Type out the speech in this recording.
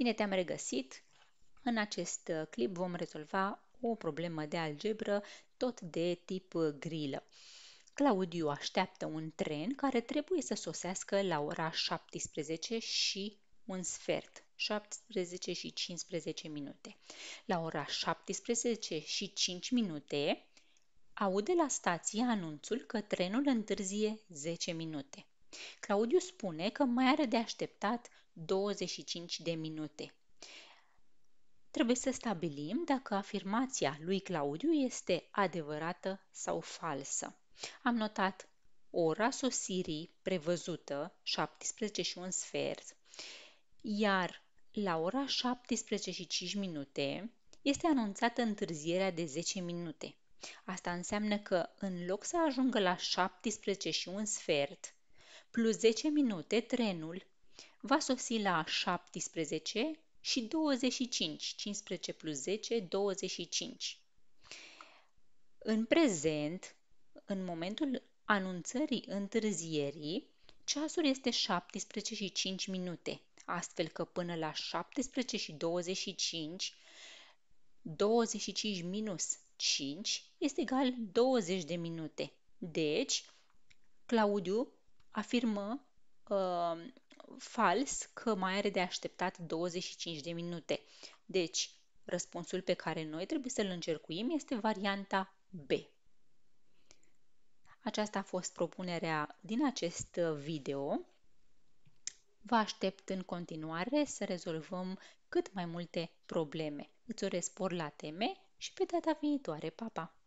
Bine te-am regăsit! În acest uh, clip vom rezolva o problemă de algebră tot de tip uh, grilă. Claudiu așteaptă un tren care trebuie să sosească la ora 17 și un sfert, 17 și 15 minute. La ora 17 și 5 minute aude la stație anunțul că trenul întârzie 10 minute claudiu spune că mai are de așteptat 25 de minute trebuie să stabilim dacă afirmația lui claudiu este adevărată sau falsă am notat ora sosirii prevăzută 17 și un sfert iar la ora 17 și 5 minute este anunțată întârzierea de 10 minute. Asta înseamnă că în loc să ajungă la 17 și un sfert, plus 10 minute trenul va sosi la 17 și 25, 15 plus 10, 25. În prezent, în momentul anunțării întârzierii, ceasul este 17 și 5 minute, astfel că până la 17 și 25, 25 minus 5 este egal 20 de minute. Deci, Claudiu afirmă uh, fals că mai are de așteptat 25 de minute. Deci, răspunsul pe care noi trebuie să-l încercuim este varianta B. Aceasta a fost propunerea din acest video. Vă aștept în continuare să rezolvăm cât mai multe probleme. Îți urez spor la teme și pe data viitoare. papa. pa!